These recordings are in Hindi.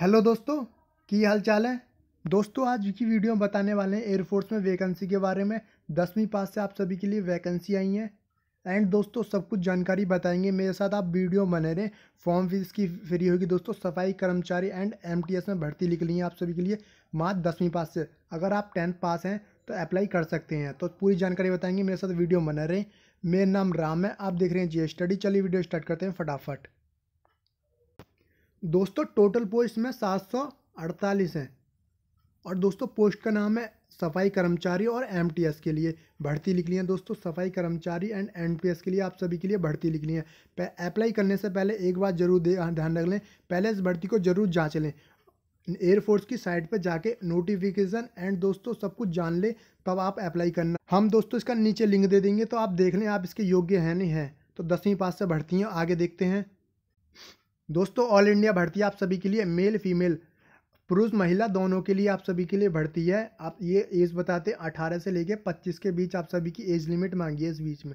हेलो दोस्तों की हाल चाल है दोस्तों आज की वीडियो में बताने वाले हैं एयरफोर्स में वैकेंसी के बारे में दसवीं पास से आप सभी के लिए वैकेंसी आई हैं एंड दोस्तों सब कुछ जानकारी बताएंगे मेरे साथ आप वीडियो बने रहें फॉर्म फीस की फ्री होगी दोस्तों सफाई कर्मचारी एंड एमटीएस में भर्ती निकली है आप सभी के लिए मात्र दसवीं पास से अगर आप टेंथ पास हैं तो अप्लाई कर सकते हैं तो पूरी जानकारी बताएंगे मेरे साथ वीडियो बने रहें मेरा नाम राम है आप देख रहे हैं जी स्टडी चलिए वीडियो स्टार्ट करते हैं फटाफट दोस्तों टोटल पोस्ट में सात सौ अड़तालीस हैं और दोस्तों पोस्ट का नाम है सफाई कर्मचारी और एस के लिए भर्ती लिख ली है दोस्तों सफाई कर्मचारी एंड एस के लिए आप सभी के लिए भर्ती लिख ली है अप्लाई करने से पहले एक बार जरूर ध्यान रख लें पहले इस भर्ती को जरूर जाँच लें एयरफोर्स की साइट पर जाके नोटिफिकेशन एंड दोस्तों सब कुछ जान ले तब आप अप्लाई करना हम दोस्तों इसका नीचे लिंक दे देंगे तो आप देख लें आप इसके योग्य हैं नहीं हैं तो दसवीं पास से भर्ती हैं आगे देखते हैं दोस्तों ऑल इंडिया भर्ती आप सभी के लिए मेल फीमेल पुरुष महिला दोनों के लिए आप सभी के लिए भर्ती है आप ये एज बताते हैं अठारह से लेके पच्चीस के बीच आप सभी की एज लिमिट मांगी है इस बीच में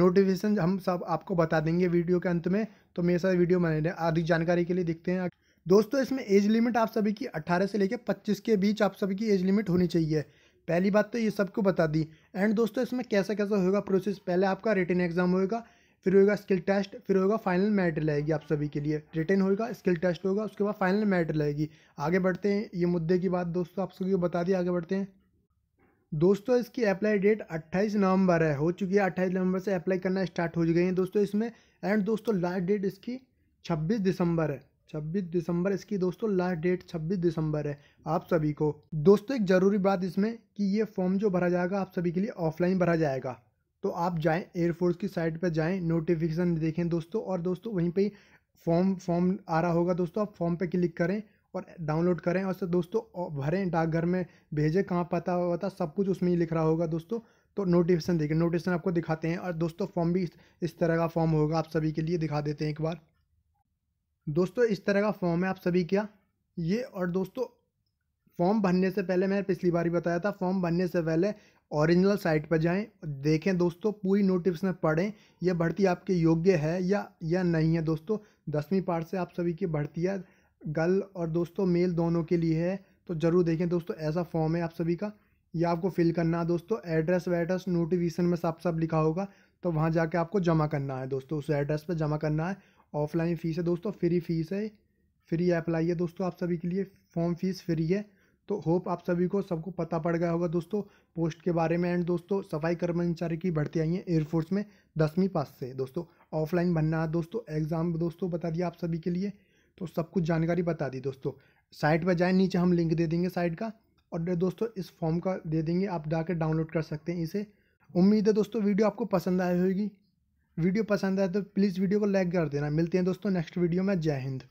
नोटिफिकेशन हम सब आपको बता देंगे वीडियो के अंत में तो मेरे साथ वीडियो बने रहे अधिक जानकारी के लिए देखते हैं दोस्तों इसमें एज लिमिट आप सभी की अट्ठारह से लेकर पच्चीस के बीच आप सभी की एज लिमिट होनी चाहिए पहली बात तो ये सबको बता दी एंड दोस्तों इसमें कैसा कैसा होगा प्रोसेस पहले आपका रिटर्न एग्जाम होगा फिर होगा स्किल टेस्ट फिर होगा फाइनल मैटर लगेगी आप सभी के लिए रिटर्न होगा स्किल टेस्ट होगा उसके बाद फाइनल मैटर लगेगी आगे बढ़ते हैं ये मुद्दे की बात दोस्तों आप सभी को बता दी आगे बढ़ते हैं दोस्तों इसकी अप्लाई डेट 28 नवंबर है हो चुकी है 28 नवंबर से अप्लाई करना स्टार्ट हो गई है दोस्तों इसमें एंड दोस्तों लास्ट डेट इसकी 26 दिसंबर है 26 दिसंबर इसकी दोस्तों लास्ट डेट 26 दिसंबर है आप सभी को दोस्तों एक ज़रूरी बात इसमें कि ये फॉर्म जो भरा जाएगा आप सभी के लिए ऑफलाइन भरा जाएगा तो आप जाएं एयरफोर्स की साइट पर जाएं नोटिफिकेशन देखें दोस्तों और दोस्तों वहीं पर फॉर्म फॉर्म आ रहा होगा दोस्तों आप फॉर्म पर क्लिक करें और डाउनलोड करें और दोस्तों भरें डाकघर में भेजें कहाँ पता होता सब कुछ उसमें ही लिख रहा होगा दोस्तों तो नोटिफिकेशन देखें नोटिफिकेशन आपको दिखाते हैं और दोस्तों फॉर्म भी इस तरह का फॉर्म होगा आप सभी के लिए दिखा देते हैं एक बार दोस्तों इस तरह का फॉर्म है आप सभी क्या ये और दोस्तों फॉर्म भरने से पहले मैंने पिछली बार भी बताया था फॉर्म भरने से पहले ओरिजिनल साइट पर जाएं देखें दोस्तों पूरी नोटिस में पढ़ें यह भर्ती आपके योग्य है या या नहीं है दोस्तों दसवीं पार्ट से आप सभी की भर्तियाँ गर्ल और दोस्तों मेल दोनों के लिए है तो ज़रूर देखें दोस्तों ऐसा फॉर्म है आप सभी का यह आपको फिल करना है दोस्तों एड्रेस वेड्रेस नोटिफिकेशन में साफ साफ लिखा होगा तो वहाँ जाके आपको जमा करना है दोस्तों उस एड्रेस पर जमा करना है ऑफलाइन फ़ीस है दोस्तों फ्री फीस है फ्री अप्लाई है दोस्तों आप सभी के लिए फॉर्म फीस फ्री है तो होप आप सभी को सबको पता पड़ गया होगा दोस्तों पोस्ट के बारे में एंड दोस्तों सफाई कर्मचारी की भर्ती आई है एयरफोर्स में दसवीं पास से दोस्तों ऑफलाइन बनना है दोस्तों एग्ज़ाम दोस्तों बता दिया आप सभी के लिए तो सब कुछ जानकारी बता दी दोस्तों साइट पर जाए नीचे हम लिंक दे देंगे साइट का और दोस्तों इस फॉर्म का दे देंगे आप जाकर डाउनलोड कर सकते हैं इसे उम्मीद है दोस्तों वीडियो आपको पसंद आई होगी वीडियो पसंद आए तो प्लीज़ वीडियो को लाइक कर देना मिलते हैं दोस्तों नेक्स्ट वीडियो में जय हिंद